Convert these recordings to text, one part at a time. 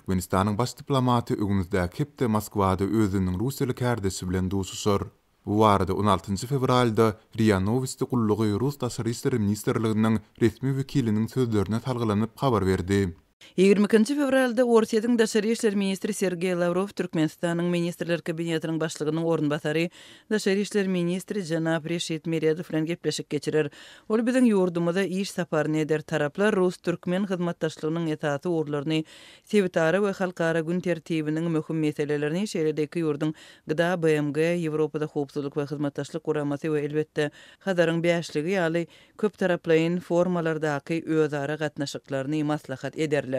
Türkmenistanyň baş diplomaty ögümizde Kepte Moskwada özüniň Russiýa kärdesi bilen dostusyr. Bu warda 16-njy fevralda Riya Novosti gullugy Russ ta ministrliginiň resmi wekiliniň sözlerine talgylanyp habar berdi. 20-nji fevralda Orsiýadyň daşary işler ministri Sergey Lavrov Türkmenistanyň ministrler kabinetiniň başlygynyň ornbasary, daşary işler ministri Jana Preşit Meredov bilen gepleşik geçirer. Ol biziň ýurdumyzda iş saparyny eder taraplar Rus Türkmen hyzmatdaşlygynyň etaty urlaryny, sewtara we halkara gün tertibiniň möhüm meselelerini şeýledeki ýurdun gda BMG Ýewropada howpsuzlyk we hyzmatdaşlyk guramasy we elbetde hazaryň bäşligi ýaly köp taraplaryň formalardaky özara gatnaşyklaryny maslahat eder.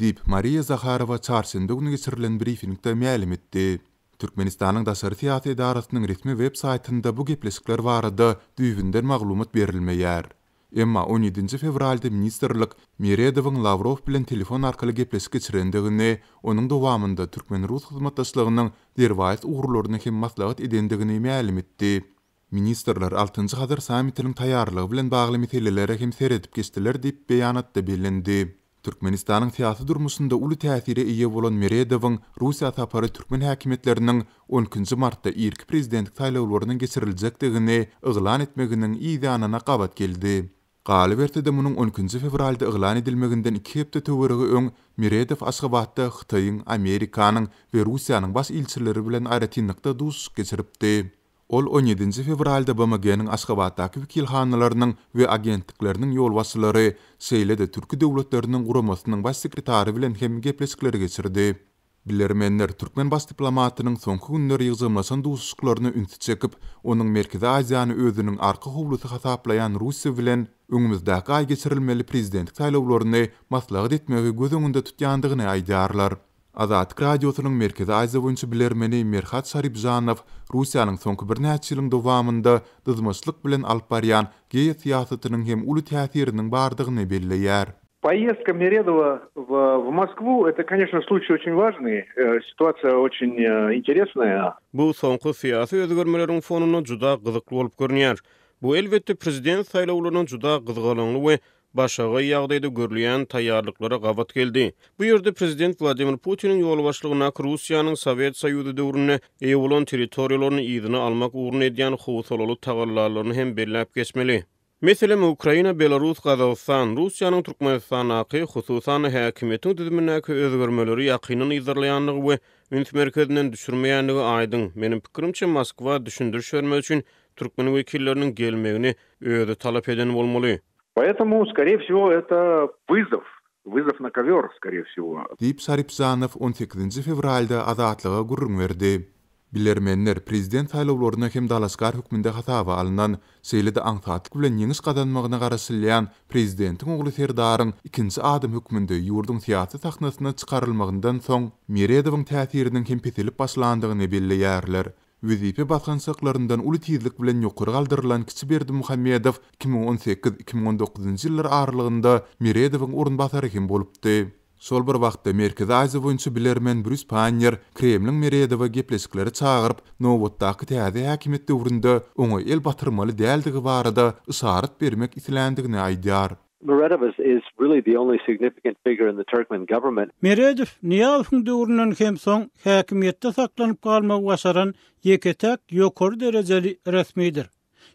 Дип Мария Захарова чарсенде күнү кечирилген брифингде маалым этти. Түркменистанның дасыр ресми веб-сайтында бу кеплешикләр барыды, дүйвендер мәгълүмат берилмәйәр. Эмма 17 февральда министрлык Мередовың Лавров белән телефон аркылы кеплес кечерендегене, оның дәвамында Түркмен рус хезмәттәшлыгының Дервайс угырларына һәм маслагат идендегене мәгълүм Министрлар 6-нчы хәзер саммитының таярлыгы белән бәйле мәсьәләләргә һәм сәредип кестеләр Türkmenistanyň siýasy durmusunda uly täsiri eýe bolan Meredowyň Russiýa tapary türkmen häkimetleriniň 10-nji martda ýerki prezidentlik saýlawlaryna geçiriljekdigini iglan etmeginiň ýa-da qabat geldi. Galip ertede munun 10-nji fevralda iglan edilmeginden 2 hepde töwereği öň Miredov Aşgabatda Xitaýyň, Amerikanyň we Russiýanyň baş ilçileri bilen aýratynlykda duş geçiripdi. Ol 17-nji fevralda BMG-niň Aşgabatdaky wekilhanalarynyň we agentliklerini ýol wasylary seýle türki döwletleriniň guramasynyň baş sekretary bilen hem gepleşikler geçirdi. Bilermenler türkmen bas diplomatynyň soňky günler ýygnamasyny duşuklaryna ünsi çekip, onuň Merkezi Aziýany özüniň arka howlusy hasaplaýan Russiýa bilen öňümizdäki ýa-da geçirilmeli prezidentlik saýlawlaryny maslahat etmegi göz tutýandygyny Azad Radiosunun Merkezi Azi Vönchü Bilermeni Merhat Русияның Rusiyanın son kibirnaatçı ilin dovamında dızmışlık bilen Alparyan, geyi siyasetinin hem ulu tiyatirinin bardağını belli Поездка Мередова в, в Москву это, конечно, случай очень важный, э, ситуация очень э, интересная. Бу соңку сиясий өзгөрмөлөрүн фонуна жуда кызык болуп көрүнөт. Бу элбетте президент сайлоолорунун жуда кызыгалыңлы başağa ýagdaýda görülýän taýýarlyklara gawat geldi. Bu ýerde prezident Vladimir Putinin ýol başlığına Russiýanyň Sowet Soýuzy döwrüne ýa bolan territoriýalaryny ýygyna almak ugruny edýän howtalaly tagallarlaryny hem belläp geçmeli. Meselem Ukraina, Belarus, Qazaqstan, Rusiyanın Turkmenistan aqi, xususan həkimiyyətin düzmünəki özgörmələri yaqinin izdirləyənliq və ünit mərkəzindən düşürməyənliq aydın. Mənim pikrimcə Moskva düşündürüş vermək üçün Türkmen vəkillərinin gəlməyini özü talap edən olmalıyı. Поэтому, скорее всего, это вызов. Вызов на ковер, скорее всего. Дип Сарипзанов 18 февраля азатлыга гурун верди. Bilermenler prezident saylovlarına hem dalaskar hükmünde hatava alınan Seylide Anfatik bilen yeniş kazanmağına garasilyan prezidentiň oğlu Serdar'ın ikinci adım hükmünde yurdun siyasi taknasına çykarylmagyndan soň Meredowyň täsiriniň hem petelip başlandygyny belli yerler. Vizipi basgançaklaryndan uly tizlik bilen ýokary galdyrylan kisi Berdi Muhammedow 2018-2019-njy ýyllar aralygynda Miredowyň orun basary hem bolupdy. Sol bir wagtda Merkez Aziýa boýunça bilermen bir kremling Kremliň Meredowa gepleşikleri çağıryp, Nowotdaky täze häkimetde urunda oňa el batyrmaly däldigi barada ysarat bermek islendigini aýdýar. Meredov is, really the only significant figure in the Turkmen government. Meredov Niyal Hündürünün hem son hakimiyette saklanıp kalma başaran yeketek yokor dereceli resmidir.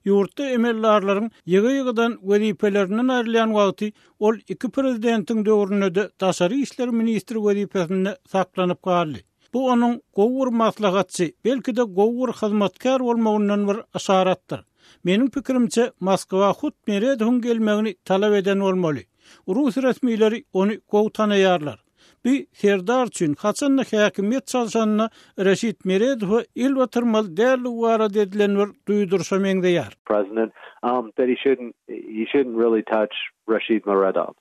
Yurtta emellerlerin yığı yığıdan vedipelerinden ayrılayan vakti ol iki prezidentin dövrünü de taşarı işleri ministri vedipesinde saklanıp kaldı. Bu onun govur maslahatçı, belki de govur hizmetkar olmağından var asarattır. Menin pikirimçe Moskwa hut mered hun gelmegini talab eden olmaly. Rus resmileri onu gow tanayarlar. Bir serdar üçin haçanda hakimiyet çalşanyna Rashid Mered we Ilwatar Maldel wara dedilen wer duydursa meňde yar. President um that he shouldn't he shouldn't really touch Rashid Maredov.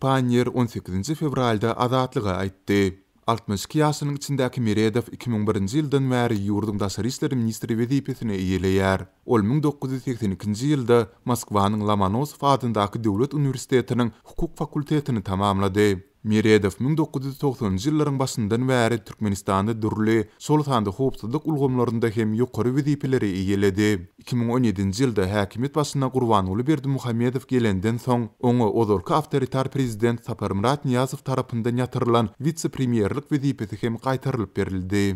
Panyer 18-nji fevralda azatlyga aýtdy. 62 ýasynyň içindäki Miredow 2001-nji ýyldan bäri ýurdumyň daşary işler ministri wezipetini ýeleýär. Ol 1982-nji ýylda Moskwanyň Lomonosow adyndaky döwlet uniwersitetiniň hukuk fakultetini tamamlady. Meredov 1990-njy ýyllaryň başyndan bäri Türkmenistanda durly, sultanda howpsuzlyk ulgamlarynda hem ýokary wezipeleri ýeledi. 2017-nji ýylda häkimet başyna gurwan uly berdi Muhammedow gelenden soň oňa ozorka awtoritar prezident Saparmurat Niyazow tarapyndan ýatyrylan vitse-premierlik wezipesi hem gaýtarylyp berildi.